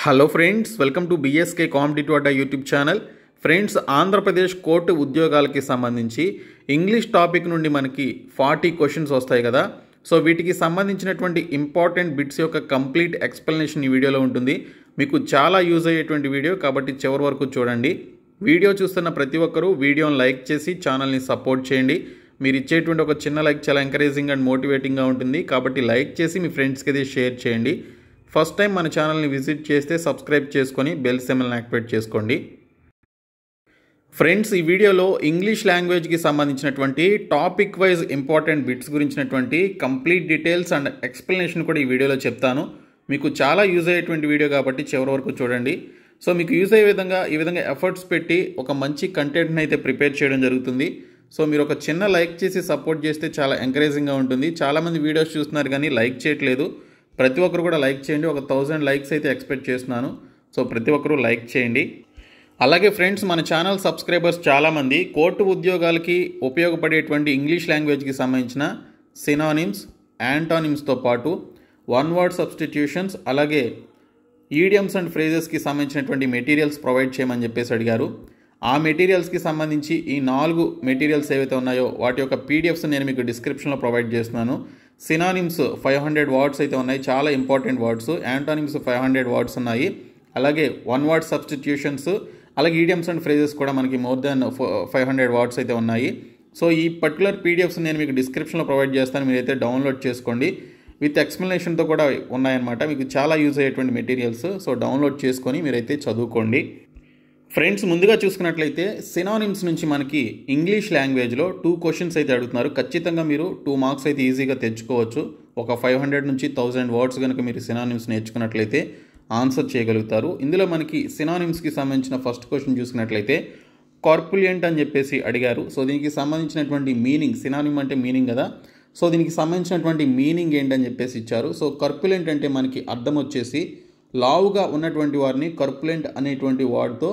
hello friends welcome to BSK competitive Adda YouTube channel friends Andhra Pradesh court ఉద్యోగాలకి సంబంధించి English topic నుండి మనకి ఫార్టీ క్వశ్చన్స్ వస్తాయి కదా సో వీటికి సంబంధించినటువంటి ఇంపార్టెంట్ బిట్స్ యొక్క కంప్లీట్ ఎక్స్ప్లెనేషన్ ఈ వీడియోలో ఉంటుంది మీకు చాలా యూజ్ అయ్యేటువంటి వీడియో కాబట్టి చివరి వరకు చూడండి వీడియో చూస్తున్న ప్రతి ఒక్కరూ వీడియోని లైక్ చేసి ఛానల్ని సపోర్ట్ చేయండి మీరు ఇచ్చేటువంటి ఒక చిన్న లైక్ చాలా ఎంకరేజింగ్ అండ్ మోటివేటింగ్గా ఉంటుంది కాబట్టి లైక్ చేసి మీ ఫ్రెండ్స్కి అయితే షేర్ చేయండి ఫస్ట్ టైం మన ఛానల్ని విజిట్ చేస్తే సబ్స్క్రైబ్ చేసుకొని బెల్ సెమల్ని యాక్టివేట్ చేసుకోండి ఫ్రెండ్స్ ఈ వీడియోలో ఇంగ్లీష్ లాంగ్వేజ్కి సంబంధించినటువంటి టాపిక్ వైజ్ ఇంపార్టెంట్ బిట్స్ గురించినటువంటి కంప్లీట్ డీటెయిల్స్ అండ్ ఎక్స్ప్లెనేషన్ కూడా ఈ వీడియోలో చెప్తాను మీకు చాలా యూజ్ అయ్యేటువంటి వీడియో కాబట్టి చివరి వరకు చూడండి సో మీకు యూజ్ అయ్యే విధంగా ఈ విధంగా ఎఫర్ట్స్ పెట్టి ఒక మంచి కంటెంట్ని అయితే ప్రిపేర్ చేయడం జరుగుతుంది సో మీరు ఒక చిన్న లైక్ చేసి సపోర్ట్ చేస్తే చాలా ఎంకరేజింగ్గా ఉంటుంది చాలామంది వీడియోస్ చూస్తున్నారు కానీ లైక్ చేయట్లేదు ప్రతి ఒక్కరు కూడా లైక్ చేయండి ఒక థౌజండ్ లైక్స్ అయితే ఎక్స్పెక్ట్ చేస్తున్నాను సో ప్రతి ఒక్కరూ లైక్ చేయండి అలాగే ఫ్రెండ్స్ మన ఛానల్ సబ్స్క్రైబర్స్ చాలామంది కోర్టు ఉద్యోగాలకి ఉపయోగపడేటువంటి ఇంగ్లీష్ లాంగ్వేజ్కి సంబంధించిన సినానిమ్స్ యాంటానిమ్స్తో పాటు వన్ వర్డ్ సబ్స్టిట్యూషన్స్ అలాగే ఈడియమ్స్ అండ్ ఫ్రేజెస్కి సంబంధించినటువంటి మెటీరియల్స్ ప్రొవైడ్ చేయమని చెప్పేసి అడిగారు ఆ మెటీరియల్స్కి సంబంధించి ఈ నాలుగు మెటీరియల్స్ ఏవైతే ఉన్నాయో వాటి యొక్క పీడిఎఫ్స్ నేను మీకు డిస్క్రిప్షన్లో ప్రొవైడ్ చేస్తున్నాను సినానిమ్స్ ఫైవ్ హండ్రెడ్ వర్డ్స్ అయితే ఉన్నాయి చాలా important words antonyms five hundred words ఉన్నాయి అలాగే వన్ వర్డ్ సబ్స్టిట్యూషన్స్ అలాగే ఈడియమ్స్ అండ్ ఫ్రేజెస్ కూడా మనకి more than five hundred words అయితే ఉన్నాయి సో ఈ పర్టికులర్ పీడిఎఫ్స్ నేను మీకు డిస్క్రిప్షన్లో ప్రొవైడ్ చేస్తాను మీరైతే డౌన్లోడ్ చేసుకోండి విత్ ఎక్స్ప్లెనేషన్తో కూడా ఉన్నాయన్నమాట మీకు చాలా యూజ్ అయ్యేటువంటి మెటీరియల్స్ సో డౌన్లోడ్ చేసుకొని మీరైతే చదువుకోండి ఫ్రెండ్స్ ముందుగా చూసుకున్నట్లయితే సినానిమ్స్ నుంచి మనకి ఇంగ్లీష్ లాంగ్వేజ్లో టూ క్వశ్చన్స్ అయితే అడుగుతున్నారు ఖచ్చితంగా మీరు టూ మార్క్స్ అయితే ఈజీగా తెచ్చుకోవచ్చు ఒక ఫైవ్ హండ్రెడ్ నుంచి థౌజండ్ వర్డ్స్ కనుక మీరు సినానిమ్స్ నేర్చుకున్నట్లయితే ఆన్సర్ చేయగలుగుతారు ఇందులో మనకి సినానిమ్స్కి సంబంధించిన ఫస్ట్ క్వశ్చన్ చూసుకున్నట్లయితే కార్పులియంట్ అని చెప్పేసి అడిగారు సో దీనికి సంబంధించినటువంటి మీనింగ్ సినానిమ్ అంటే మీనింగ్ కదా సో దీనికి సంబంధించినటువంటి మీనింగ్ ఏంటని చెప్పేసి ఇచ్చారు సో కర్పులెంట్ అంటే మనకి అర్థం వచ్చేసి లావుగా ఉన్నటువంటి వారిని కర్పులెంట్ అనేటువంటి వార్డ్తో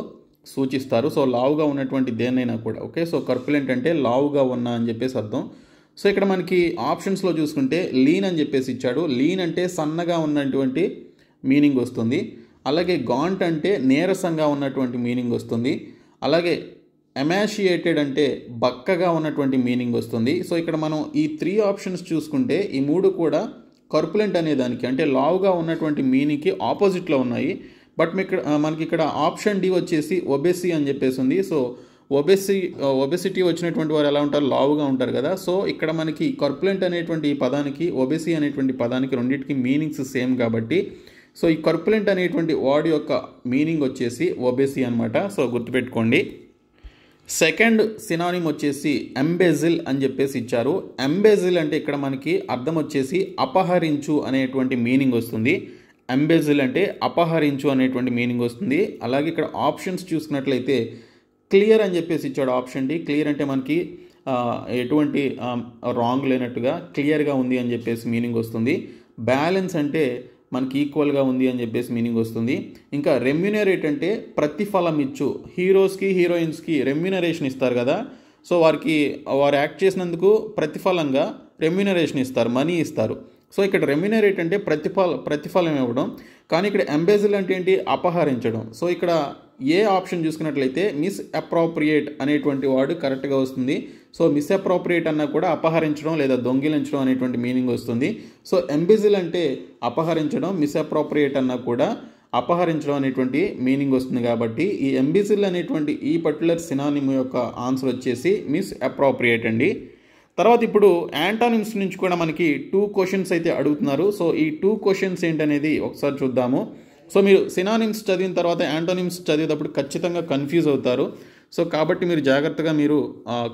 సూచిస్తారు సో లావుగా ఉన్నటువంటి దేన్నైనా కూడా ఓకే సో కర్పులెంట్ అంటే లావుగా ఉన్న అని చెప్పేసి అర్థం సో ఇక్కడ మనకి ఆప్షన్స్లో చూసుకుంటే లీన్ అని చెప్పేసి ఇచ్చాడు లీన్ అంటే సన్నగా ఉన్నటువంటి మీనింగ్ వస్తుంది అలాగే గాంట్ అంటే నీరసంగా ఉన్నటువంటి మీనింగ్ వస్తుంది అలాగే ఎమాషియేటెడ్ అంటే బక్కగా ఉన్నటువంటి మీనింగ్ వస్తుంది సో ఇక్కడ మనం ఈ త్రీ ఆప్షన్స్ చూసుకుంటే ఈ మూడు కూడా కర్పులెంట్ అనే దానికి అంటే లావుగా ఉన్నటువంటి మీనింగ్కి ఆపోజిట్లో ఉన్నాయి బట్ ఇక్కడ మనకి ఇక్కడ ఆప్షన్ డి వచ్చేసి ఒబెసీ అని చెప్పేసి ఉంది సో ఒబెస్సీ ఒబెసిటీ వచ్చినటువంటి వారు ఎలా ఉంటారు లావుగా ఉంటారు కదా సో ఇక్కడ మనకి కర్పులెంట్ అనేటువంటి ఈ పదానికి ఒబెసీ అనేటువంటి పదానికి రెండింటికి మీనింగ్స్ సేమ్ కాబట్టి సో ఈ కర్పులెంట్ అనేటువంటి వర్డ్ యొక్క మీనింగ్ వచ్చేసి ఒబెసీ అనమాట సో గుర్తుపెట్టుకోండి సెకండ్ సినానిమ్ వచ్చేసి ఎంబెజిల్ అని చెప్పేసి ఇచ్చారు ఎంబెజిల్ అంటే ఇక్కడ మనకి అర్థం వచ్చేసి అపహరించు అనేటువంటి మీనింగ్ వస్తుంది అంబెజిల్ అంటే అపహరించు అనేటువంటి మీనింగ్ వస్తుంది అలాగే ఇక్కడ ఆప్షన్స్ చూసుకున్నట్లయితే క్లియర్ అని చెప్పేసి ఇచ్చాడు ఆప్షన్ డి క్లియర్ అంటే మనకి ఎటువంటి రాంగ్ లేనట్టుగా క్లియర్గా ఉంది అని చెప్పేసి మీనింగ్ వస్తుంది బ్యాలెన్స్ అంటే మనకి ఈక్వల్గా ఉంది అని చెప్పేసి మీనింగ్ వస్తుంది ఇంకా రెమ్యునరేట్ అంటే ప్రతిఫలం ఇచ్చు హీరోస్కి హీరోయిన్స్కి రెమ్యునరేషన్ ఇస్తారు కదా సో వారికి వారు యాక్ట్ చేసినందుకు ప్రతిఫలంగా రెమ్యునరేషన్ ఇస్తారు మనీ ఇస్తారు సో ఇక్కడ రెమ్యునరేట్ అంటే ప్రతిఫల ప్రతిఫలం ఇవ్వడం కానీ ఇక్కడ ఎంబేజిల్ అంటే ఏంటి అపహరించడం సో ఇక్కడ ఏ ఆప్షన్ చూసుకున్నట్లయితే మిస్ అప్రోప్రియేట్ అనేటువంటి వర్డ్ కరెక్ట్గా వస్తుంది సో మిస్ అప్రోప్రియేట్ అన్నా కూడా అపహరించడం లేదా దొంగిలించడం అనేటువంటి మీనింగ్ వస్తుంది సో ఎంబేజిల్ అంటే అపహరించడం మిస్ అప్రోప్రియేట్ అన్నా కూడా అపహరించడం అనేటువంటి మీనింగ్ వస్తుంది కాబట్టి ఈ ఎంబిసిల్ అనేటువంటి ఈ పర్టికులర్ సినానిమ్ యొక్క ఆన్సర్ వచ్చేసి మిస్ అప్రోప్రియేట్ అండి తర్వాత ఇప్పుడు యాంటానిమ్స్ నుంచి కూడా మనకి టూ క్వశ్చన్స్ అయితే అడుగుతున్నారు సో ఈ టూ క్వశ్చన్స్ ఏంటనేది ఒకసారి చూద్దాము సో మీరు సినానిమ్స్ చదివిన తర్వాత యాంటోనిమ్స్ చదివేటప్పుడు ఖచ్చితంగా కన్ఫ్యూజ్ అవుతారు సో కాబట్టి మీరు జాగ్రత్తగా మీరు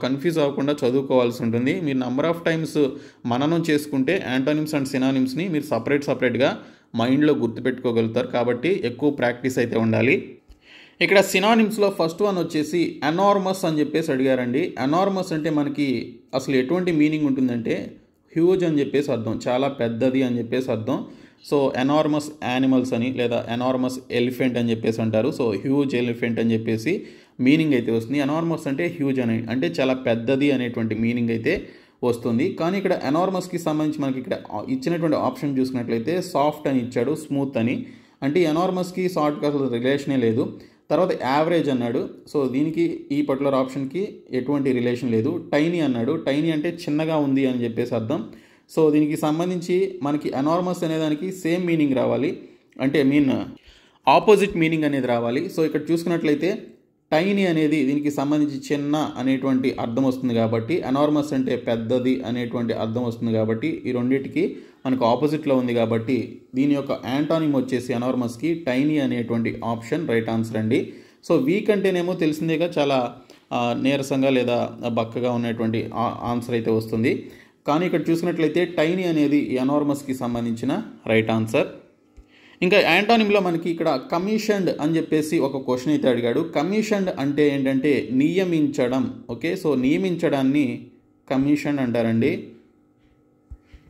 కన్ఫ్యూజ్ అవ్వకుండా చదువుకోవాల్సి ఉంటుంది మీరు నంబర్ ఆఫ్ టైమ్స్ మననం చేసుకుంటే యాంటోనిమ్స్ అండ్ సినానిమ్స్ని మీరు సపరేట్ సపరేట్గా మైండ్లో గుర్తుపెట్టుకోగలుగుతారు కాబట్టి ఎక్కువ ప్రాక్టీస్ అయితే ఉండాలి ఇక్కడ సినానిమ్స్లో ఫస్ట్ వన్ వచ్చేసి అనార్మస్ అని చెప్పేసి అడిగారండి అనార్మస్ అంటే మనకి అసలు ఎటువంటి మీనింగ్ ఉంటుందంటే హ్యూజ్ అని చెప్పేసి అర్థం చాలా పెద్దది అని చెప్పేసి అర్థం సో ఎనార్మస్ యానిమల్స్ అని లేదా ఎనార్మస్ ఎలిఫెంట్ అని చెప్పేసి అంటారు సో హ్యూజ్ ఎలిఫెంట్ అని చెప్పేసి మీనింగ్ అయితే వస్తుంది ఎనార్మస్ అంటే హ్యూజ్ అని అంటే చాలా పెద్దది అనేటువంటి మీనింగ్ అయితే వస్తుంది కానీ ఇక్కడ ఎనార్మస్కి సంబంధించి మనకి ఇక్కడ ఇచ్చినటువంటి ఆప్షన్ చూసుకున్నట్లయితే సాఫ్ట్ అని ఇచ్చాడు స్మూత్ అని అంటే ఎనార్మస్కి సాఫ్ట్గా అసలు రిలేషనే లేదు తర్వాత యావరేజ్ అన్నాడు సో దీనికి ఈ పర్టికులర్ ఆప్షన్కి ఎటువంటి రిలేషన్ లేదు టైనీ అన్నాడు టైనీ అంటే చిన్నగా ఉంది అని చెప్పేసి అర్థం సో దీనికి సంబంధించి మనకి అనార్మస్ అనేదానికి సేమ్ మీనింగ్ రావాలి అంటే మీన్ ఆపోజిట్ మీనింగ్ అనేది రావాలి సో ఇక్కడ చూసుకున్నట్లయితే టైనీ అనేది దీనికి సంబంధించి చిన్న అనేటువంటి అర్థం వస్తుంది కాబట్టి అనార్మస్ అంటే పెద్దది అనేటువంటి అర్థం వస్తుంది కాబట్టి ఈ రెండింటికి మనకు ఆపోజిట్లో ఉంది కాబట్టి దీని యొక్క యాంటానిమ్ వచ్చేసి అనార్మస్కి టైనీ అనేటువంటి ఆప్షన్ రైట్ ఆన్సర్ అండి సో వీక్ అంటేనేమో తెలిసిందేగా చాలా నీరసంగా లేదా బక్కగా ఉన్నటువంటి ఆన్సర్ అయితే వస్తుంది కానీ ఇక్కడ చూసినట్లయితే టైనీ అనేది ఎనార్మస్కి సంబంధించిన రైట్ ఆన్సర్ ఇంకా యాంటానిమ్లో మనకి ఇక్కడ కమిషన్డ్ అని చెప్పేసి ఒక క్వశ్చన్ అయితే అడిగాడు కమిషన్డ్ అంటే ఏంటంటే నియమించడం ఓకే సో నియమించడాన్ని కమిషన్ అంటారండి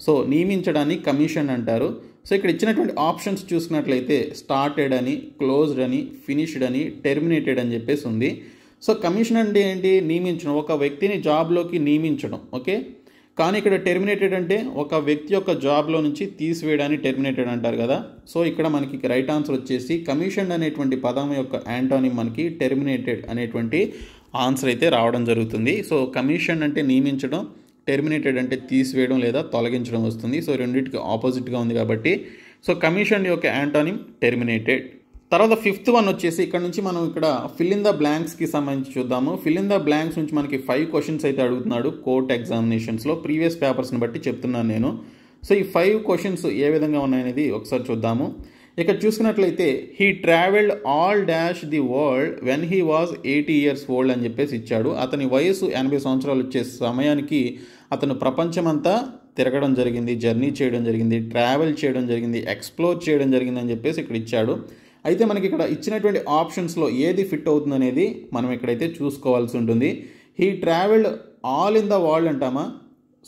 సో నియమించడాన్ని కమిషన్ అంటారు సో ఇక్కడ ఇచ్చినటువంటి ఆప్షన్స్ చూసుకున్నట్లయితే స్టార్టెడ్ అని క్లోజ్డ్ అని ఫినిష్డ్ అని టెర్మినేటెడ్ అని చెప్పేసి ఉంది సో కమిషన్ అంటే ఏంటి నియమించడం ఒక వ్యక్తిని జాబ్లోకి నియమించడం ఓకే కానీ ఇక్కడ టెర్మినేటెడ్ అంటే ఒక వ్యక్తి యొక్క జాబ్లో నుంచి తీసివేయడాన్ని టెర్మినేటెడ్ అంటారు కదా సో ఇక్కడ మనకి రైట్ ఆన్సర్ వచ్చేసి కమిషన్ అనేటువంటి పదం యొక్క యాంటోని మనకి టెర్మినేటెడ్ అనేటువంటి ఆన్సర్ అయితే రావడం జరుగుతుంది సో కమిషన్ అంటే నియమించడం టెర్మినేటెడ్ అంటే తీసివేయడం లేదా తొలగించడం వస్తుంది సో రెండింటికి ఆపోజిట్గా ఉంది కాబట్టి సో కమిషన్ యొక్క యాంటోనిమ్ టెర్మినేటెడ్ తర్వాత ఫిఫ్త్ వన్ వచ్చేసి ఇక్కడ నుంచి మనం ఇక్కడ ఫిల్ ఇన్ ద బ్లాంక్స్కి సంబంధించి చూద్దాము ఫిల్ ఇన్ ద బ్లాంక్స్ నుంచి మనకి ఫైవ్ క్వశ్చన్స్ అయితే అడుగుతున్నాడు కోర్ట్ ఎగ్జామినేషన్స్లో ప్రీవియస్ పేపర్స్ని బట్టి చెప్తున్నాను నేను సో ఈ ఫైవ్ క్వశ్చన్స్ ఏ విధంగా ఉన్నాయనేది ఒకసారి చూద్దాము ఇక్కడ చూసుకున్నట్లయితే he travelled all dash the world when he was eighty years old అని చెప్పేసి ఇచ్చాడు అతని వయసు ఎనభై సంవత్సరాలు వచ్చే సమయానికి అతను ప్రపంచమంతా తిరగడం జరిగింది జర్నీ చేయడం జరిగింది ట్రావెల్ చేయడం జరిగింది ఎక్స్ప్లోర్ చేయడం జరిగింది అని చెప్పేసి ఇక్కడ ఇచ్చాడు అయితే మనకి ఇక్కడ ఇచ్చినటువంటి ఆప్షన్స్లో ఏది ఫిట్ అవుతుంది అనేది మనం ఇక్కడైతే చూసుకోవాల్సి ఉంటుంది he travelled all in the world అంటామా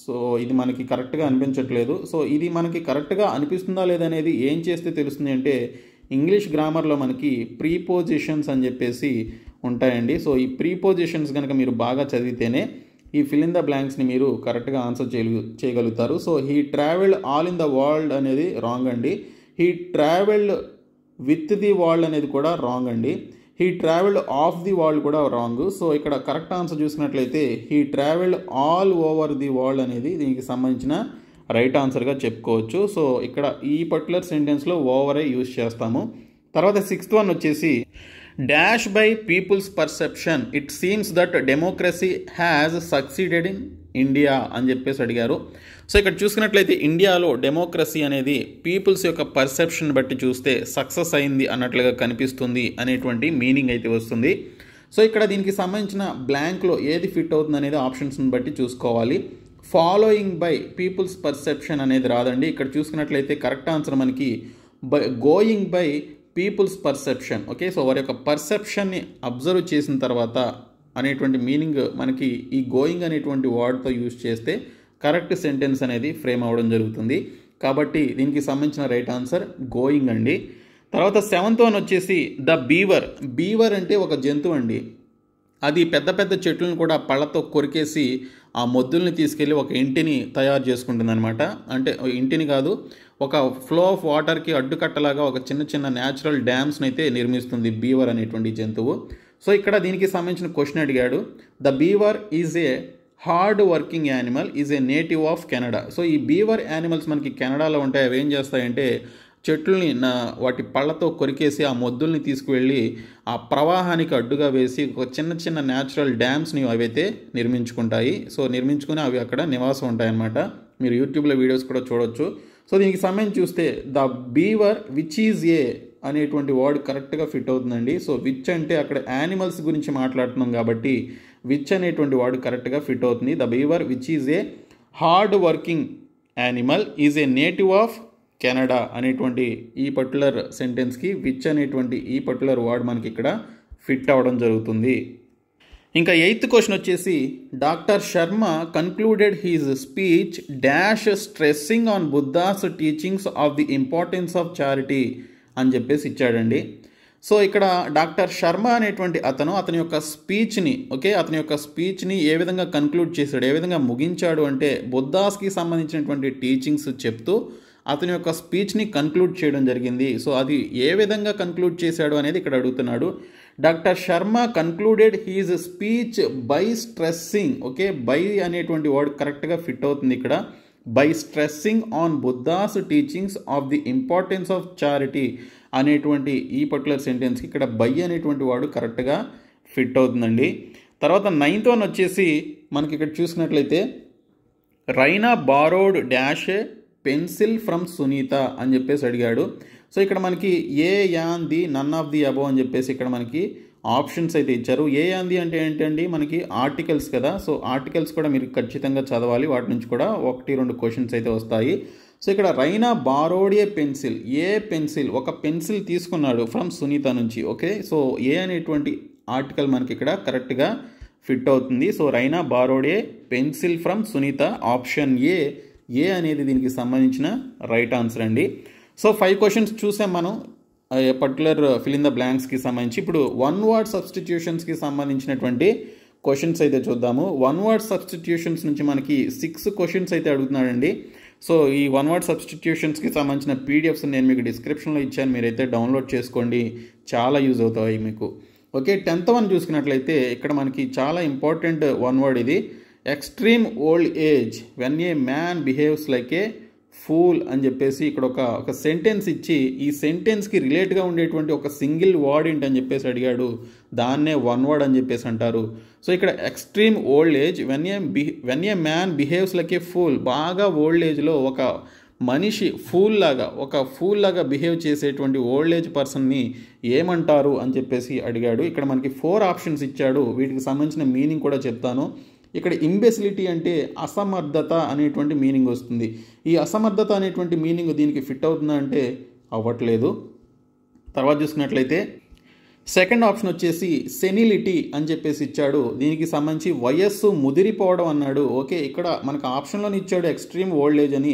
సో ఇది మనకి కరెక్ట్గా అనిపించట్లేదు సో ఇది మనకి కరెక్ట్గా అనిపిస్తుందా లేదనేది ఏం చేస్తే తెలుస్తుంది అంటే ఇంగ్లీష్ గ్రామర్లో మనకి ప్రీపోజిషన్స్ అని చెప్పేసి ఉంటాయండి సో ఈ ప్రీపోజిషన్స్ కనుక మీరు బాగా చదివితేనే ఈ ఫిల్ ఇన్ ద బ్లాంక్స్ని మీరు కరెక్ట్గా ఆన్సర్ చేయగ చేయగలుగుతారు so he travelled all in the world అనేది రాంగ్ అండి he travelled with the world అనేది కూడా రాంగ్ అండి he travelled of the world కూడా రాంగ్ సో ఇక్కడ కరెక్ట్ ఆన్సర్ చూసినట్లయితే he travelled all over the world అనేది దీనికి సంబంధించిన రైట్ ఆన్సర్గా చెప్పుకోవచ్చు సో ఇక్కడ ఈ పర్టికులర్ సెంటెన్స్లో ఓవరే యూజ్ చేస్తాము తర్వాత సిక్స్త్ వన్ వచ్చేసి dash by people's perception it seems that democracy has succeeded in India అని చెప్పేసి అడిగారు సో ఇక్కడ చూసుకున్నట్లయితే ఇండియాలో డెమోక్రసీ అనేది పీపుల్స్ యొక్క పర్సెప్షన్ బట్టి చూస్తే సక్సెస్ అయింది అన్నట్లుగా కనిపిస్తుంది అనేటువంటి మీనింగ్ అయితే వస్తుంది సో ఇక్కడ దీనికి సంబంధించిన బ్లాంక్లో ఏది ఫిట్ అవుతుంది అనేది ఆప్షన్స్ని బట్టి చూసుకోవాలి ఫాలోయింగ్ బై పీపుల్స్ పర్సెప్షన్ అనేది రాదండి ఇక్కడ చూసుకున్నట్లయితే కరెక్ట్ ఆన్సర్ మనకి by going by people's perception okay so వారి యొక్క పర్సెప్షన్ని అబ్జర్వ్ చేసిన తర్వాత అనేటువంటి మీనింగ్ మనకి ఈ గోయింగ్ అనేటువంటి వర్డ్తో యూజ్ చేస్తే కరెక్ట్ సెంటెన్స్ అనేది ఫ్రేమ్ అవ్వడం జరుగుతుంది కాబట్టి దీనికి సంబంధించిన రైట్ ఆన్సర్ గోయింగ్ అండి తర్వాత సెవెంత్ వన్ వచ్చేసి ద బీవర్ బీవర్ అంటే ఒక జంతువు అండి అది పెద్ద పెద్ద చెట్లను కూడా పళ్ళతో కొరికేసి ఆ మొద్దుల్ని తీసుకెళ్ళి ఒక ఇంటిని తయారు చేసుకుంటుందన్నమాట అంటే ఇంటిని కాదు ఒక ఫ్లో ఆఫ్ వాటర్కి అడ్డుకట్టలాగా ఒక చిన్న చిన్న న్యాచురల్ డ్యామ్స్ని అయితే నిర్మిస్తుంది బీవర్ అనేటువంటి జంతువు సో ఇక్కడ దీనికి సంబంధించిన క్వశ్చన్ అడిగాడు the beaver is a hard working animal is a native of Canada so ఈ బీవర్ యానిమల్స్ మనకి కెనడాలో ఉంటాయి అవి ఏం చేస్తాయంటే చెట్లని నా వాటి పళ్ళతో కొరికేసి ఆ మొద్దుల్ని తీసుకువెళ్ళి ఆ ప్రవాహానికి అడ్డుగా వేసి ఒక చిన్న చిన్న న్యాచురల్ డ్యామ్స్ని అవైతే నిర్మించుకుంటాయి సో నిర్మించుకుని అవి అక్కడ నివాసం ఉంటాయన్నమాట మీరు యూట్యూబ్లో వీడియోస్ కూడా చూడొచ్చు సో దీనికి సంబంధించి చూస్తే the beaver which is a అనేటువంటి వర్డ్ కరెక్ట్గా ఫిట్ అవుతుందండి సో విచ్ అంటే అక్కడ యానిమల్స్ గురించి మాట్లాడుతున్నాం కాబట్టి విచ్ అనేటువంటి వర్డ్ కరెక్ట్గా ఫిట్ అవుతుంది the beaver which is a hard working animal is a native of Canada అనేటువంటి ఈ పర్టికులర్ సెంటెన్స్కి విచ్ అనేటువంటి ఈ పర్టికులర్ వర్డ్ మనకి ఇక్కడ ఫిట్ అవ్వడం జరుగుతుంది ఇంకా ఎయిత్ క్వశ్చన్ వచ్చేసి doctor Sharma concluded his speech dash stressing on Buddha's teachings of the importance of charity అని చెప్పేసి ఇచ్చాడండి సో ఇక్కడ డాక్టర్ శర్మ అనేటువంటి అతను అతని యొక్క స్పీచ్ని ఓకే అతని యొక్క స్పీచ్ని ఏ విధంగా కన్క్లూడ్ చేశాడు ఏ విధంగా ముగించాడు అంటే బుద్ధాస్కి సంబంధించినటువంటి టీచింగ్స్ చెప్తూ అతని యొక్క స్పీచ్ని కన్క్లూడ్ చేయడం జరిగింది సో అది ఏ విధంగా కన్క్లూడ్ చేశాడు అనేది ఇక్కడ అడుగుతున్నాడు doctor Sharma concluded his speech by stressing okay by అనేటువంటి వర్డ్ కరెక్ట్గా ఫిట్ అవుతుంది ఇక్కడ by stressing on Buddha's teachings of the importance of charity అనేటువంటి ఈ పర్టికులర్ సెంటెన్స్కి ఇక్కడ బై అనేటువంటి వాడు కరెక్ట్గా ఫిట్ అవుతుందండి తర్వాత నైన్త్ వన్ వచ్చేసి మనకి ఇక్కడ చూసినట్లయితే Raina borrowed dash pencil from Sunita అని చెప్పేసి అడిగాడు సో ఇక్కడ మనకి a an the none of the above అని చెప్పేసి ఇక్కడ మనకి ఆప్షన్స్ అయితే ఇచ్చారు ఏ అంది అంటే ఏంటండి మనకి ఆర్టికల్స్ కదా సో ఆర్టికల్స్ కూడా మీరు ఖచ్చితంగా చదవాలి వాటి నుంచి కూడా ఒకటి రెండు క్వశ్చన్స్ అయితే వస్తాయి సో ఇక్కడ Raina borrowed a pencil a pencil ఒక పెన్సిల్ తీసుకున్నాడు ఫ్రమ్ సునీత నుంచి ఓకే సో ఏ అనేటువంటి ఆర్టికల్ మనకి ఇక్కడ కరెక్ట్గా ఫిట్ అవుతుంది so Raina borrowed a pencil from Sunita option A A అనేది దీనికి సంబంధించిన రైట్ ఆన్సర్ అండి సో ఫైవ్ క్వశ్చన్స్ చూసాం మనం పర్టికులర్ ఫిల్ ఇన్ ద బ్లాంక్స్కి సంబంధించి ఇప్పుడు వన్ వర్డ్ సబ్స్టిట్యూషన్స్కి సంబంధించినటువంటి క్వశ్చన్స్ అయితే చూద్దాము వన్ వర్డ్ సబ్స్టిట్యూషన్స్ నుంచి మనకి సిక్స్ క్వశ్చన్స్ అయితే అడుగుతున్నాడండి సో ఈ వన్ వర్డ్ సబ్స్టిట్యూషన్స్కి సంబంధించిన పీడిఎఫ్స్ నేను మీకు డిస్క్రిప్షన్లో ఇచ్చాను మీరైతే డౌన్లోడ్ చేసుకోండి చాలా యూజ్ అవుతాయి మీకు ఓకే టెన్త్ వన్ చూసుకున్నట్లయితే ఇక్కడ మనకి చాలా ఇంపార్టెంట్ వన్ వర్డ్ ఇది extreme old age when a man behaves like a fool అని చెప్పేసి ఇక్కడ ఒక ఒక సెంటెన్స్ ఇచ్చి ఈ సెంటెన్స్కి రిలేట్గా ఉండేటువంటి ఒక సింగిల్ వర్డ్ ఏంటని చెప్పేసి అడిగాడు దాన్నే వన్ వర్డ్ అని చెప్పేసి అంటారు సో ఇక్కడ extreme old age when a be when a man behaves like a fool బాగా ఓల్డ్ ఏజ్లో ఒక మనిషి ఫూల్ లాగా ఒక ఫూల్ లాగా బిహేవ్ చేసేటువంటి ఓల్డ్ ఏజ్ పర్సన్ని ఏమంటారు అని చెప్పేసి అడిగాడు ఇక్కడ మనకి ఫోర్ ఆప్షన్స్ ఇచ్చాడు వీటికి సంబంధించిన మీనింగ్ కూడా చెప్తాను ఇక్కడ ఇంబెసిలిటీ అంటే అసమర్థత అనేటువంటి మీనింగ్ వస్తుంది ఈ అసమర్థత అనేటువంటి మీనింగ్ దీనికి ఫిట్ అవుతుందా అంటే అవ్వట్లేదు తర్వాత చూసుకున్నట్లయితే సెకండ్ ఆప్షన్ వచ్చేసి సెనిలిటీ అని చెప్పేసి ఇచ్చాడు దీనికి సంబంధించి వయస్సు ముదిరిపోవడం అన్నాడు ఓకే ఇక్కడ మనకు ఆప్షన్లో ఇచ్చాడు ఎక్స్ట్రీమ్ ఓల్డ్ ఏజ్ అని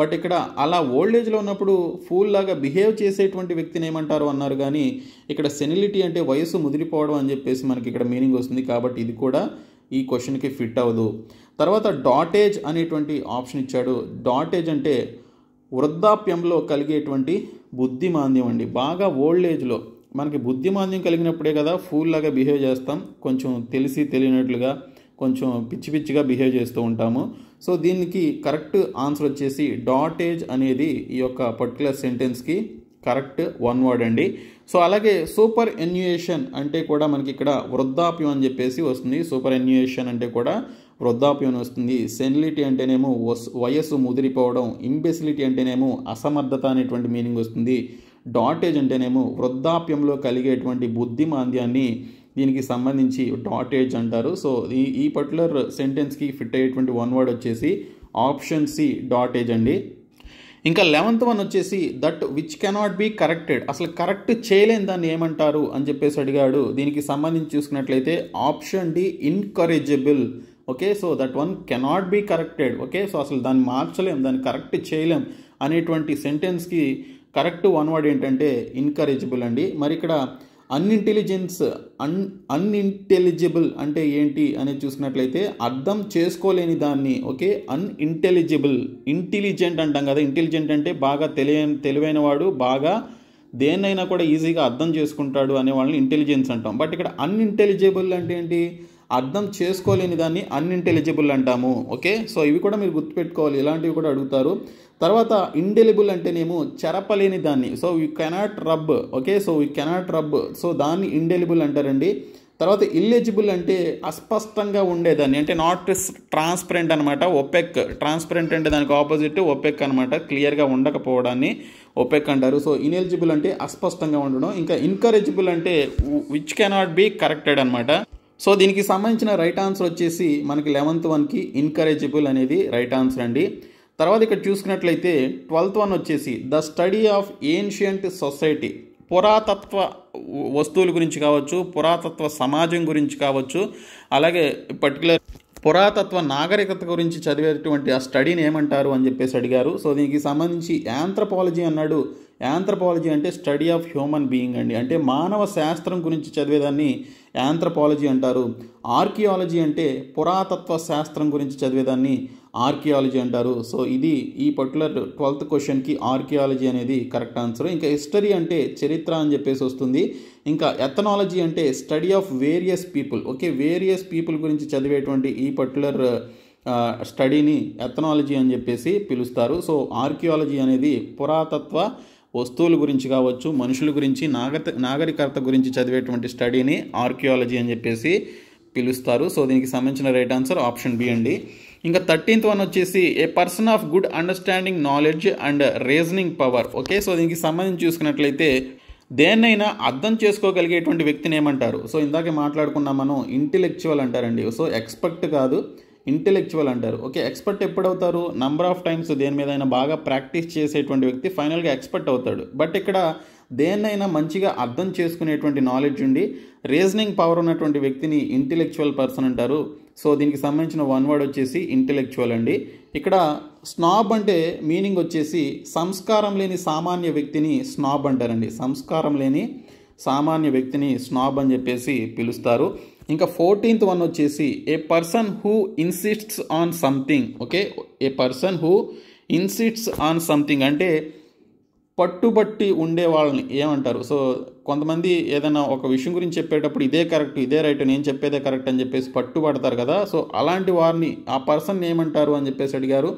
బట్ ఇక్కడ అలా ఓల్డ్ ఏజ్లో ఉన్నప్పుడు ఫూల్ లాగా బిహేవ్ చేసేటువంటి వ్యక్తిని ఏమంటారు అన్నారు కానీ ఇక్కడ సెనిలిటీ అంటే వయస్సు ముదిరిపోవడం అని చెప్పేసి మనకి ఇక్కడ మీనింగ్ వస్తుంది కాబట్టి ఇది కూడా ఈ క్వశ్చన్కి ఫిట్ అవ్వదు తర్వాత డాటేజ్ అనేటువంటి ఆప్షన్ ఇచ్చాడు డాటేజ్ అంటే వృద్ధాప్యంలో కలిగేటువంటి బుద్ధిమాంద్యం అండి బాగా ఓల్డ్ ఏజ్లో మనకి బుద్ధిమాంద్యం కలిగినప్పుడే కదా ఫూల్ లాగా బిహేవ్ చేస్తాం కొంచెం తెలిసి తెలియనట్లుగా కొంచెం పిచ్చి పిచ్చిగా బిహేవ్ చేస్తూ ఉంటాము సో దీనికి కరెక్ట్ ఆన్సర్ వచ్చేసి డాటేజ్ అనేది ఈ యొక్క పర్టికులర్ సెంటెన్స్కి కరెక్ట్ వన్ వర్డ్ అండి సో అలాగే సూపర్ ఎన్యుయేషన్ అంటే కూడా మనకి ఇక్కడ వృద్ధాప్యం అని చెప్పేసి వస్తుంది సూపర్ ఎన్యుయేషన్ అంటే కూడా వృద్ధాప్యం వస్తుంది సెనిలిటీ అంటేనేమో వయస్సు ముదిరిపోవడం ఇంబెసిలిటీ అంటేనేమో అసమర్థత అనేటువంటి మీనింగ్ వస్తుంది డాటేజ్ అంటేనేమో వృద్ధాప్యంలో కలిగేటువంటి బుద్ధి మాంద్యాన్ని దీనికి సంబంధించి డాటేజ్ అంటారు సో ఈ ఈ పర్టికులర్ సెంటెన్స్కి ఫిట్ అయ్యేటువంటి వన్ వర్డ్ వచ్చేసి ఆప్షన్ సి డాటేజ్ అండి ఇంకా లెవెంత్ వన్ వచ్చేసి that which cannot be corrected అసలు కరెక్ట్ చేయలేని దాన్ని ఏమంటారు అని చెప్పేసి అడిగాడు దీనికి సంబంధించి చూసుకున్నట్లయితే option D incorrigible okay so that one cannot be corrected okay so అసలు దాన్ని మార్చలేం దాన్ని కరెక్ట్ చేయలేం అనేటువంటి సెంటెన్స్కి కరెక్ట్ వన్ వర్డ్ ఏంటంటే ఇన్కరేజబుల్ అండి మరి ఇక్కడ అన్ఇంటెలిజెన్స్ అన్ అన్ఇంటెలిజిబుల్ అంటే ఏంటి అనేది చూసినట్లయితే అర్థం చేసుకోలేని దాన్ని ఓకే అన్ఇంటెలిజిబుల్ ఇంటెలిజెంట్ అంటాం కదా ఇంటెలిజెంట్ అంటే బాగా తెలియ తెలివైన వాడు బాగా దేన్నైనా కూడా ఈజీగా అర్థం చేసుకుంటాడు అనే వాళ్ళని ఇంటెలిజెన్స్ అంటాం బట్ ఇక్కడ అన్ఇంటెలిజిబుల్ అంటే ఏంటి అర్థం చేసుకోలేని దాన్ని అన్ఇంటెలిజిబుల్ అంటాము ఓకే సో ఇవి కూడా మీరు గుర్తుపెట్టుకోవాలి ఇలాంటివి కూడా అడుగుతారు తర్వాత ఇండెలిబుల్ అంటేనేమో చెరపలేని దాన్ని so you cannot rub okay so you cannot rub so దాన్ని ఇండెలిబుల్ అంటారండి తర్వాత ఇల్లెజిబుల్ అంటే అస్పష్టంగా ఉండేదాన్ని అంటే నాట్ ట్రాన్స్పరెంట్ అనమాట ఒపెక్ ట్రాన్స్పరెంట్ అంటే దానికి ఆపోజిట్ ఒపెక్ అనమాట క్లియర్గా ఉండకపోవడాన్ని ఒపెక్ అంటారు సో ఇనెలిజిబుల్ అంటే అస్పష్టంగా ఉండడం ఇంకా ఇన్కరేజిబుల్ అంటే విచ్ కెనాట్ బి కరెక్టెడ్ అనమాట సో దీనికి సంబంధించిన రైట్ ఆన్సర్ వచ్చేసి మనకి లెవెంత్ వన్కి ఇన్కరేజిబుల్ అనేది రైట్ ఆన్సర్ అండి తర్వాత ఇక్కడ చూసుకున్నట్లయితే ట్వెల్త్ వన్ వచ్చేసి the study of ancient society పురాతత్వ వస్తువుల గురించి కావచ్చు పురాతత్వ సమాజం గురించి కావచ్చు అలాగే పర్టికులర్ పురాతత్వ నాగరికత గురించి చదివేటువంటి ఆ స్టడీని ఏమంటారు అని చెప్పేసి అడిగారు సో దీనికి సంబంధించి యాంథ్రపాలజీ అన్నాడు యాంథ్రపాలజీ అంటే స్టడీ ఆఫ్ హ్యూమన్ బీయింగ్ అండి అంటే మానవ శాస్త్రం గురించి చదివేదాన్ని యాంథ్రపాలజీ అంటారు ఆర్కియాలజీ అంటే పురాతత్వ శాస్త్రం గురించి చదివేదాన్ని ఆర్కియాలజీ అంటారు సో ఇది ఈ పర్టికులర్ ట్వెల్త్ క్వశ్చన్కి ఆర్కియాలజీ అనేది కరెక్ట్ ఆన్సర్ ఇంకా హిస్టరీ అంటే చరిత్ర అని చెప్పేసి వస్తుంది ఇంకా ఎథనాలజీ అంటే study of various people okay various people గురించి చదివేటువంటి ఈ పర్టికులర్ స్టడీని ఎథనాలజీ అని చెప్పేసి పిలుస్తారు సో ఆర్కియాలజీ అనేది పురాతత్వ వస్తువుల గురించి కావచ్చు మనుషుల గురించి నాగత నాగరికత గురించి చదివేటువంటి స్టడీని ఆర్కియాలజీ అని చెప్పేసి పిలుస్తారు సో దీనికి సంబంధించిన రైట్ ఆన్సర్ ఆప్షన్ బి అండి ఇంకా థర్టీన్త్ వన్ వచ్చేసి a person of good understanding knowledge and reasoning power okay so దీనికి సంబంధించి చూసుకున్నట్లయితే దేన్నైనా అర్థం చేసుకోగలిగేటువంటి వ్యక్తిని ఏమంటారు సో ఇందాకే మాట్లాడుకున్నా మనం ఇంటెలెక్చువల్ అంటారండి సో ఎక్స్పర్ట్ కాదు ఇంటెలెక్చువల్ అంటారు ఓకే ఎక్స్పర్ట్ ఎప్పుడవుతారు నంబర్ ఆఫ్ టైమ్స్ దేని మీద అయినా బాగా ప్రాక్టీస్ చేసేటువంటి వ్యక్తి ఫైనల్గా ఎక్స్పర్ట్ అవుతాడు బట్ ఇక్కడ దేన్నైనా మంచిగా అర్థం చేసుకునేటువంటి నాలెడ్జ్ ఉండి రీజనింగ్ పవర్ ఉన్నటువంటి వ్యక్తిని ఇంటెలెక్చువల్ పర్సన్ అంటారు సో దీనికి సంబంధించిన వన్ వర్డ్ వచ్చేసి ఇంటెలెక్చువల్ అండి ఇక్కడ స్నాబ్ అంటే మీనింగ్ వచ్చేసి సంస్కారం లేని సామాన్య వ్యక్తిని స్నాబ్ అంటారండి సంస్కారం లేని సామాన్య వ్యక్తిని స్నాబ్ అని చెప్పేసి పిలుస్తారు ఇంకా ఫోర్టీన్త్ వన్ వచ్చేసి a person who insists on something okay a person who insists on something అంటే పట్టుబట్టి ఉండే వాళ్ళని ఏమంటారు సో కొంతమంది ఏదైనా ఒక విషయం గురించి చెప్పేటప్పుడు ఇదే కరెక్ట్ ఇదే రైట్ నేను చెప్పేదే కరెక్ట్ అని చెప్పేసి పట్టుబడతారు కదా సో అలాంటి వారిని ఆ పర్సన్ ఏమంటారు అని చెప్పేసి అడిగారు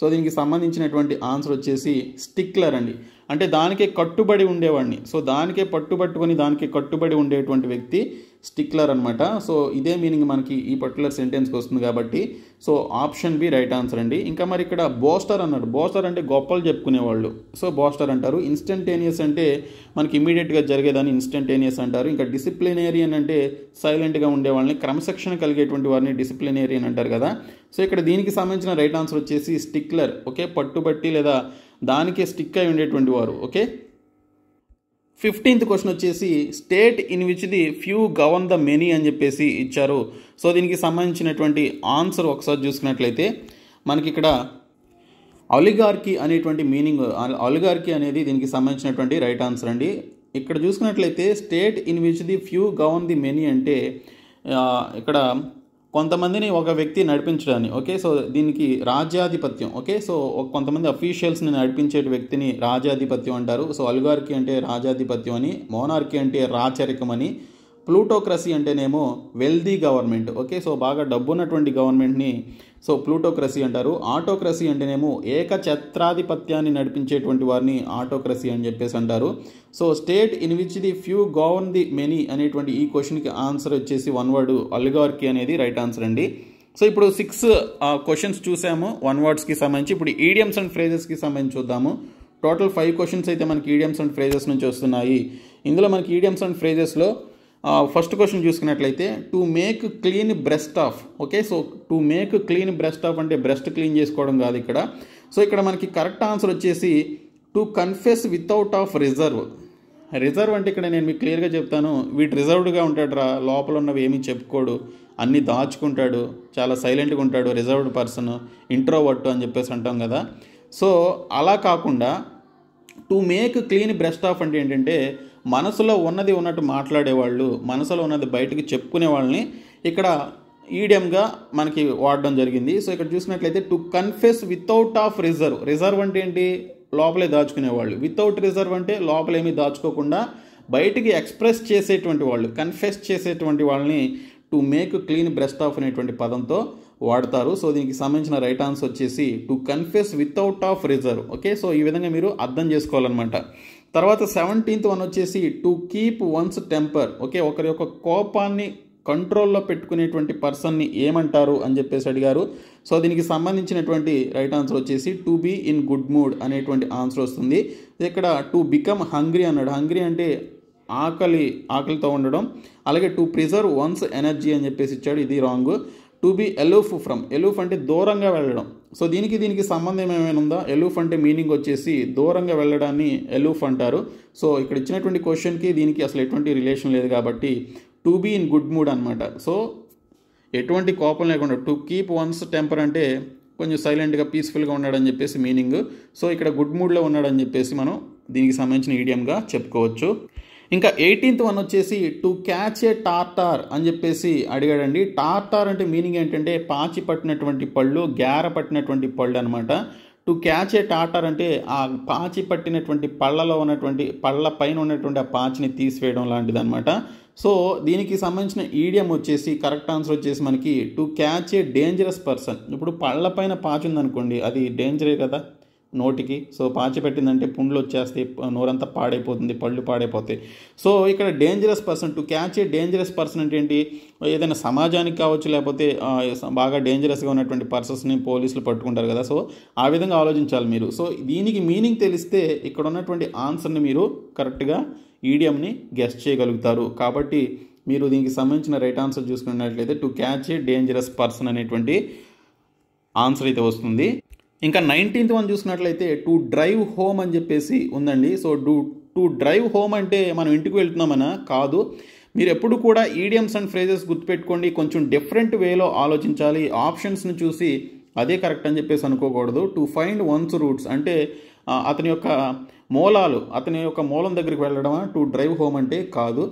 సో దీనికి సంబంధించినటువంటి ఆన్సర్ వచ్చేసి స్టిక్లర్ అండి అంటే దానికే కట్టుబడి ఉండేవాడిని సో దానికే పట్టుబట్టుకొని దానికే కట్టుబడి ఉండేటువంటి వ్యక్తి స్టిక్లర్ అనమాట సో ఇదే మీనింగ్ మనకి ఈ పర్టికులర్ సెంటెన్స్కి వస్తుంది కాబట్టి so option B right answer అండి ఇంకా మరి ఇక్కడ బోస్టర్ అన్నాడు బోస్టర్ అంటే గొప్పలు చెప్పుకునేవాళ్ళు సో బోస్టర్ అంటారు ఇన్స్టంటేనియస్ అంటే మనకి ఇమీడియట్గా జరిగేదాన్ని ఇన్స్టంటేనియస్ అంటారు ఇంకా డిసిప్లినేరియన్ అంటే సైలెంట్గా ఉండేవాళ్ళని క్రమశిక్షణ కలిగేటువంటి వారిని డిసిప్లినేరియన్ అంటారు కదా సో ఇక్కడ దీనికి సంబంధించిన రైట్ ఆన్సర్ వచ్చేసి స్టిక్లర్ ఓకే పట్టుబట్టి లేదా దానికే స్టిక్ అయి ఉండేటువంటి వారు ఓకే ఫిఫ్టీన్త్ క్వశ్చన్ వచ్చేసి state in which the few govern the many అని చెప్పేసి ఇచ్చారు సో దీనికి సంబంధించినటువంటి ఆన్సర్ ఒకసారి చూసుకున్నట్లయితే మనకి ఇక్కడ అలిగార్కి అనేటువంటి మీనింగ్ అలిగార్కి అనేది దీనికి సంబంధించినటువంటి రైట్ ఆన్సర్ అండి ఇక్కడ చూసుకున్నట్లయితే state in which the few govern the many అంటే ఇక్కడ కొంతమందిని ఒక వ్యక్తి నడిపించడాన్ని ఓకే సో దీనికి రాజ్యాధిపత్యం ఓకే సో కొంతమంది అఫీషియల్స్ని నడిపించే వ్యక్తిని రాజ్యాధిపత్యం అంటారు సో అల్గార్కి అంటే రాజాధిపత్యం అని మోనార్కి అంటే రాచరికం అని ప్లూటోక్రసీ అంటేనేమో వెల్దీ గవర్నమెంట్ ఓకే సో బాగా డబ్బు ఉన్నటువంటి గవర్నమెంట్ని సో ప్లూటోక్రసీ అంటారు ఆటోక్రసీ అంటేనేమో ఏకఛత్రాధిపత్యాన్ని నడిపించేటువంటి వారిని ఆటోక్రసీ అని చెప్పేసి అంటారు so state in which the few govern the many అనేటువంటి ఈ క్వశ్చన్కి ఆన్సర్ వచ్చేసి వన్ వర్డ్ అల్గార్కి అనేది రైట్ ఆన్సర్ అండి సో ఇప్పుడు సిక్స్ క్వశ్చన్స్ చూసాము వన్ వర్డ్స్కి సంబంధించి ఇప్పుడు ఈడియమ్స్ అండ్ ఫ్రేజెస్కి సంబంధించి చూద్దాము టోటల్ ఫైవ్ క్వశ్చన్స్ అయితే మనకి ఈడియమ్స్ అండ్ ఫ్రేజెస్ నుంచి వస్తున్నాయి ఇందులో మనకి ఈడియమ్స్ అండ్ ఫ్రేజెస్లో ఫస్ట్ క్వశ్చన్ చూసుకున్నట్లయితే to make clean breast of okay so to make clean breast of అంటే బ్రెస్ట్ క్లీన్ చేసుకోవడం కాదు ఇక్కడ సో ఇక్కడ మనకి కరెక్ట్ ఆన్సర్ వచ్చేసి to confess without of reserve reserve అంటే ఇక్కడ నేను మీకు క్లియర్గా చెప్తాను వీటి రిజర్వ్డ్గా ఉంటాడు రా లోపల ఉన్నవి ఏమీ చెప్పుకోడు అన్నీ దాచుకుంటాడు చాలా సైలెంట్గా ఉంటాడు రిజర్వ్డ్ పర్సన్ వట్టు అని చెప్పేసి అంటాం కదా సో అలా కాకుండా to make clean breast of అంటే ఏంటంటే మనసులో ఉన్నది ఉన్నట్టు మాట్లాడేవాళ్ళు మనసులో ఉన్నది బయటకు చెప్పుకునే వాళ్ళని ఇక్కడ ఈడియంగా మనకి వాడడం జరిగింది సో ఇక్కడ చూసినట్లయితే to confess without of reserve reserve అంటే ఏంటి లోపలే దాచుకునేవాళ్ళు వితౌట్ రిజర్వ్ అంటే లోపలేమీ దాచుకోకుండా బయటికి ఎక్స్ప్రెస్ చేసేటువంటి వాళ్ళు కన్ఫెస్ చేసేటువంటి వాళ్ళని to make clean breast of అనేటువంటి పదంతో వాడతారు సో దీనికి సంబంధించిన రైట్ ఆన్సర్ వచ్చేసి to confess without of reserve okay so ఈ విధంగా మీరు అర్థం చేసుకోవాలన్నమాట తర్వాత సెవెంటీన్త్ వన్ వచ్చేసి to keep one's temper okay ఒకరి యొక్క కోపాన్ని కంట్రోల్లో పెట్టుకునేటువంటి పర్సన్ని ఏమంటారు అని చెప్పేసి అడిగారు సో దీనికి సంబంధించినటువంటి రైట్ ఆన్సర్ వచ్చేసి to be in good mood అనేటువంటి ఆన్సర్ వస్తుంది ఇక్కడ టు బికమ్ హంగ్రీ అన్నాడు హంగ్రీ అంటే ఆకలి ఆకలితో ఉండడం అలాగే టు ప్రిజర్వ్ వన్స్ ఎనర్జీ అని చెప్పేసి ఇచ్చాడు ఇది wrong to be aloof from aloof అంటే దూరంగా వెళ్ళడం సో దీనికి దీనికి సంబంధం ఏమైనా ఉందా ఎలూఫ్ అంటే మీనింగ్ వచ్చేసి దూరంగా వెళ్ళడాన్ని ఎలూఫ్ అంటారు సో ఇక్కడ ఇచ్చినటువంటి క్వశ్చన్కి దీనికి అసలు ఎటువంటి రిలేషన్ లేదు కాబట్టి to be in good mood అనమాట సో ఎటువంటి కోపం లేకుండా టు కీప్ వన్స్ టెంపర్ అంటే కొంచెం సైలెంట్గా పీస్ఫుల్గా ఉన్నాడని చెప్పేసి మీనింగ్ సో ఇక్కడ గుడ్ మూడ్లో ఉన్నాడని చెప్పేసి మనం దీనికి సంబంధించిన ఈడియంగా చెప్పుకోవచ్చు ఇంకా ఎయిటీన్త్ వన్ వచ్చేసి టు క్యాచ్ ఏ టార్టార్ అని చెప్పేసి అడిగాడండి టార్టార్ అంటే మీనింగ్ ఏంటంటే పాచి పట్టినటువంటి పళ్ళు గ్యార పట్టినటువంటి పళ్ళు అనమాట టు క్యాచ్ ఏ టార్టార్ అంటే ఆ పాచి పట్టినటువంటి పళ్ళలో ఉన్నటువంటి పళ్ళ పైన ఉన్నటువంటి ఆ పాచిని తీసివేయడం లాంటిది అనమాట సో దీనికి సంబంధించిన ఈడియం వచ్చేసి కరెక్ట్ ఆన్సర్ వచ్చేసి మనకి to catch a dangerous person ఇప్పుడు పళ్ళ పైన పాచి ఉందనుకోండి అది డేంజరే కదా నోటికి సో పాచి పెట్టిందంటే పుండ్లు వచ్చేస్తే నోరంతా పాడైపోతుంది పళ్ళు పాడైపోతాయి సో ఇక్కడ dangerous person to catch a dangerous person అంటే ఏంటి ఏదైనా సమాజానికి కావచ్చు లేకపోతే బాగా డేంజరస్గా ఉన్నటువంటి పర్సన్స్ని పోలీసులు పట్టుకుంటారు కదా సో ఆ విధంగా ఆలోచించాలి మీరు సో దీనికి మీనింగ్ తెలిస్తే ఇక్కడ ఉన్నటువంటి ఆన్సర్ని మీరు కరెక్ట్గా ఈడియంని గెస్ట్ చేయగలుగుతారు కాబట్టి మీరు దీనికి సంబంధించిన రైట్ ఆన్సర్ చూసుకున్నట్లయితే to catch a dangerous person అనేటువంటి ఆన్సర్ అయితే వస్తుంది ఇంకా నైన్టీన్త్ వన్ చూసినట్లయితే టు డ్రైవ్ హోమ్ అని చెప్పేసి ఉందండి so do to drive home అంటే మనం ఇంటికి వెళ్తున్నామన్నా కాదు మీరు ఎప్పుడు కూడా ఈడియమ్స్ అండ్ ఫ్రేజెస్ గుర్తుపెట్టుకోండి కొంచెం డిఫరెంట్ వేలో ఆలోచించాలి ఆప్షన్స్ని చూసి అదే కరెక్ట్ అని చెప్పేసి అనుకోకూడదు టు ఫైండ్ వన్స్ రూట్స్ అంటే అతని యొక్క మూలాలు అతని యొక్క మూలం దగ్గరికి వెళ్ళడమా టు డ్రైవ్ హోమ్ అంటే కాదు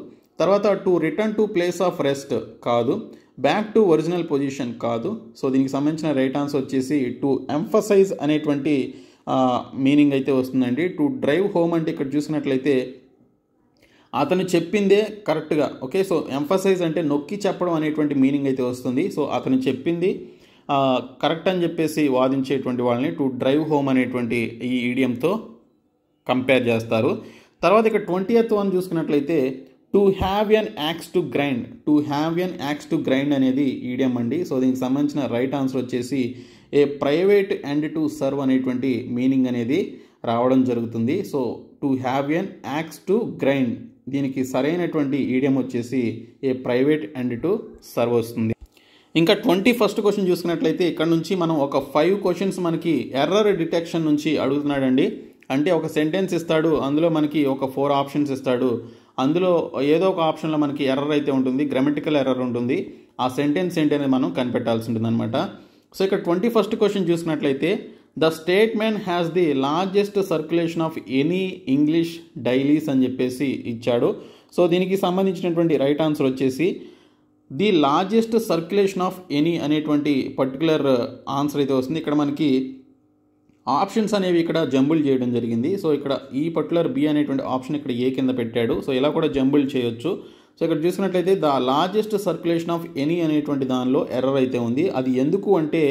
తర్వాత to return to place of rest కాదు బ్యాక్ టు ఒరిజినల్ పొజిషన్ కాదు సో దీనికి సంబంధించిన రైట్ ఆన్సర్ వచ్చేసి టు ఎంఫసైజ్ అనేటువంటి మీనింగ్ అయితే వస్తుందండి టు డ్రైవ్ హోమ్ అంటే ఇక్కడ చూసినట్లయితే అతను చెప్పిందే కరెక్ట్గా ఓకే సో ఎంఫసైజ్ అంటే నొక్కి చెప్పడం అనేటువంటి మీనింగ్ అయితే వస్తుంది సో అతను చెప్పింది కరెక్ట్ అని చెప్పేసి వాదించేటువంటి వాళ్ళని టు డ్రైవ్ హోమ్ అనేటువంటి ఈ ఈడియంతో కంపేర్ చేస్తారు తర్వాత ఇక్కడ ట్వంటీ వన్ చూసుకున్నట్లయితే to have an axe to grind to have an axe to grind అనేది ఈడియం అండి సో దీనికి సంబంధించిన రైట్ ఆన్సర్ వచ్చేసి a private and to serve అనేటువంటి మీనింగ్ అనేది రావడం జరుగుతుంది so to have an axe to grind దీనికి సరైనటువంటి ఈడియం వచ్చేసి a private and to serve వస్తుంది ఇంకా ట్వంటీ ఫస్ట్ క్వశ్చన్ చూసుకున్నట్లయితే ఇక్కడ నుంచి మనం ఒక ఫైవ్ క్వశ్చన్స్ మనకి ఎర్రర్ డిటెక్షన్ నుంచి అడుగుతున్నాడండి అంటే ఒక సెంటెన్స్ ఇస్తాడు అందులో మనకి ఒక ఫోర్ ఆప్షన్స్ ఇస్తాడు అందులో ఏదో ఒక ఆప్షన్లో మనకి ఎర్రర్ అయితే ఉంటుంది గ్రామటికల్ ఎర్రర్ ఉంటుంది ఆ సెంటెన్స్ ఏంటి అనేది మనం కనిపెట్టాల్సి ఉంటుంది అనమాట సో ఇక్కడ ట్వంటీ ఫస్ట్ క్వశ్చన్ చూసినట్లయితే the statement has the largest circulation of any English dailies అని చెప్పేసి ఇచ్చాడు సో దీనికి సంబంధించినటువంటి రైట్ ఆన్సర్ వచ్చేసి the largest circulation of any అనేటువంటి పర్టికులర్ ఆన్సర్ అయితే వస్తుంది ఇక్కడ మనకి ఆప్షన్స్ అనేవి ఇక్కడ జంబుల్ చేయడం జరిగింది సో ఇక్కడ ఈ పర్టికులర్ బి అనేటువంటి ఆప్షన్ ఇక్కడ ఏ కింద పెట్టాడు సో ఇలా కూడా జంబుల్ చేయొచ్చు సో ఇక్కడ చూసినట్లయితే the largest circulation of any అనేటువంటి దానిలో ఎర్రర్ అయితే ఉంది అది ఎందుకు అంటే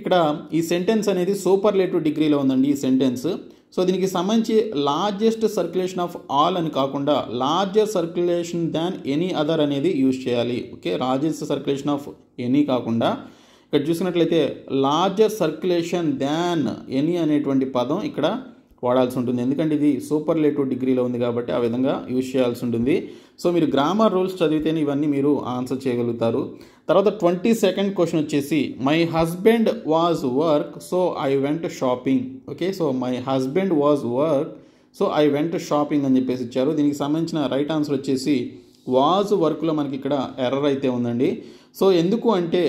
ఇక్కడ ఈ సెంటెన్స్ అనేది సూపర్లేటివ్ డిగ్రీలో ఉందండి ఈ సెంటెన్స్ సో దీనికి సంబంధించి లార్జెస్ట్ సర్క్యులేషన్ ఆఫ్ ఆల్ అని కాకుండా largest circulation than any other అనేది యూజ్ చేయాలి okay largest circulation of any కాకుండా ఇక్కడ చూసినట్లయితే లార్జర్ సర్క్యులేషన్ దాన్ ఎనీ అనేటువంటి పదం ఇక్కడ వాడాల్సి ఉంటుంది ఎందుకంటే ఇది సూపర్ లేటివ్ డిగ్రీలో ఉంది కాబట్టి ఆ విధంగా యూజ్ చేయాల్సి ఉంటుంది సో మీరు గ్రామర్ రూల్స్ చదివితేనే ఇవన్నీ మీరు ఆన్సర్ చేయగలుగుతారు తర్వాత ట్వంటీ సెకండ్ క్వశ్చన్ వచ్చేసి my husband was work so I went shopping okay so my husband was work so I went shopping అని చెప్పేసి ఇచ్చారు దీనికి సంబంధించిన రైట్ ఆన్సర్ వచ్చేసి వాజ్ వర్క్లో మనకి ఇక్కడ ఎర్రర్ అయితే ఉందండి సో ఎందుకు అంటే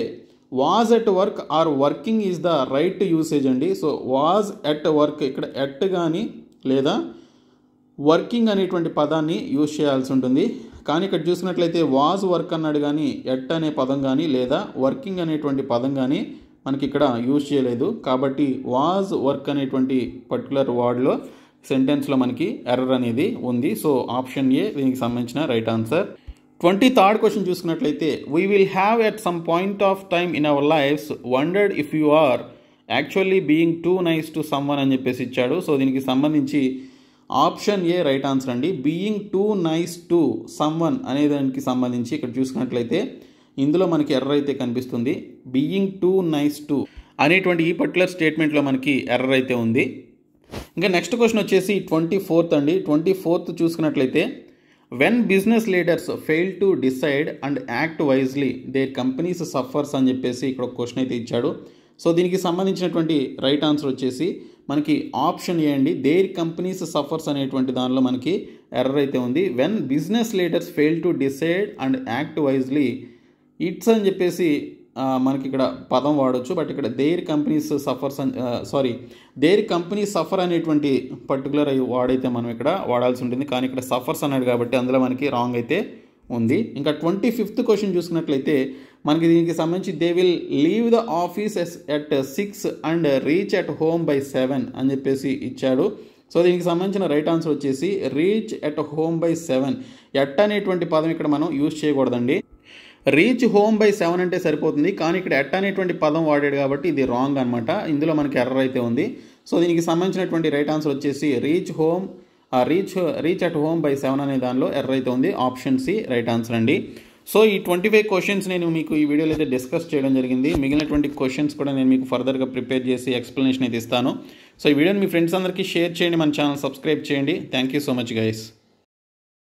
was at work or working is the right usage అండి సో వాజ్ ఎట్ వర్క్ ఇక్కడ ఎట్ కానీ లేదా వర్కింగ్ అనేటువంటి పదాన్ని యూజ్ చేయాల్సి ఉంటుంది కానీ ఇక్కడ చూసినట్లయితే వాజ్ వర్క్ అన్నాడు కానీ ఎట్ అనే పదం కానీ లేదా వర్కింగ్ అనేటువంటి పదం కానీ మనకి ఇక్కడ యూజ్ చేయలేదు కాబట్టి వాజ్ వర్క్ అనేటువంటి పర్టికులర్ వర్డ్లో సెంటెన్స్లో మనకి ఎర్రర్ అనేది ఉంది సో ఆప్షన్ ఏ దీనికి సంబంధించిన right answer twenty third question చూసుకున్నట్లయితే we will have at some point of time in our lives wondered if you are actually being too nice to one అని చెప్పేసి ఇచ్చాడు సో దీనికి సంబంధించి ఆప్షన్ ఏ రైట్ ఆన్సర్ అండి being too nice to one అనే దానికి సంబంధించి ఇక్కడ చూసుకున్నట్లయితే ఇందులో మనకి ఎర్ర అయితే కనిపిస్తుంది బీయింగ్ టూ నైస్ టు అనేటువంటి ఈ పర్టికులర్ స్టేట్మెంట్లో మనకి ఎర్ర అయితే ఉంది ఇంకా నెక్స్ట్ క్వశ్చన్ వచ్చేసి ట్వంటీ ఫోర్త్ అండి ట్వంటీ ఫోర్త్ చూసుకున్నట్లయితే when business leaders fail to decide and act wisely their companies suffer అని చెప్పేసి So, క్వశ్చన్ అయితే saman so twenty right answer answer వచ్చేసి మనకి option ఏండి their companies suffer suffers అనేటువంటి దానిలో మనకి ఎర్రర్ అయితే ఉంది when business leaders fail to decide and act wisely it's అని చెప్పేసి మనకి ఇక్కడ పదం వాడచ్చు బట్ ఇక్కడ their companies suffers sorry their company suffer అనేటువంటి పర్టికులర్ వాడైతే మనం ఇక్కడ వాడాల్సి ఉంటుంది కానీ ఇక్కడ సఫర్స్ అన్నాడు కాబట్టి అందులో మనకి రాంగ్ అయితే ఉంది ఇంకా ట్వంటీ ఫిఫ్త్ క్వశ్చన్ చూసుకున్నట్లయితే మనకి దీనికి సంబంధించి they will leave the office at six and reach at home by seven అని చెప్పేసి ఇచ్చాడు సో దీనికి సంబంధించిన రైట్ ఆన్సర్ వచ్చేసి reach at home by seven at అనేటువంటి పదం ఇక్కడ మనం యూజ్ చేయకూడదండి రీచ్ హోమ్ బై సెవెన్ అంటే సరిపోతుంది కానీ ఇక్కడ ఎట్ అనేటువంటి పదం వాడాడు కాబట్టి ఇది రాంగ్ అనమాట ఇందులో మనకి ఎర్ర అయితే ఉంది సో దీనికి సంబంధించినటువంటి రైట్ ఆన్సర్ వచ్చేసి reach home reach reach at home by seven అనే దానిలో ఎర్ర అయితే ఉంది ఆప్షన్ సి రైట్ ఆన్సర్ అండి సో ఈ ట్వంటీ ఫైవ్ క్వశ్చన్స్ నేను మీకు ఈ వీడియోలో అయితే డిస్కస్ చేయడం జరిగింది మిగిలినటువంటి క్వశ్చన్స్ కూడా నేను మీకు ఫర్దర్గా ప్రిపేర్ చేసి ఎక్స్ప్లెనేషన్ అయితే ఇస్తాను సో ఈ వీడియోని మీ ఫ్రెండ్స్ అందరికీ షేర్ చేయండి మన ఛానల్ సబ్స్క్రైబ్ చేయండి thank you so much guys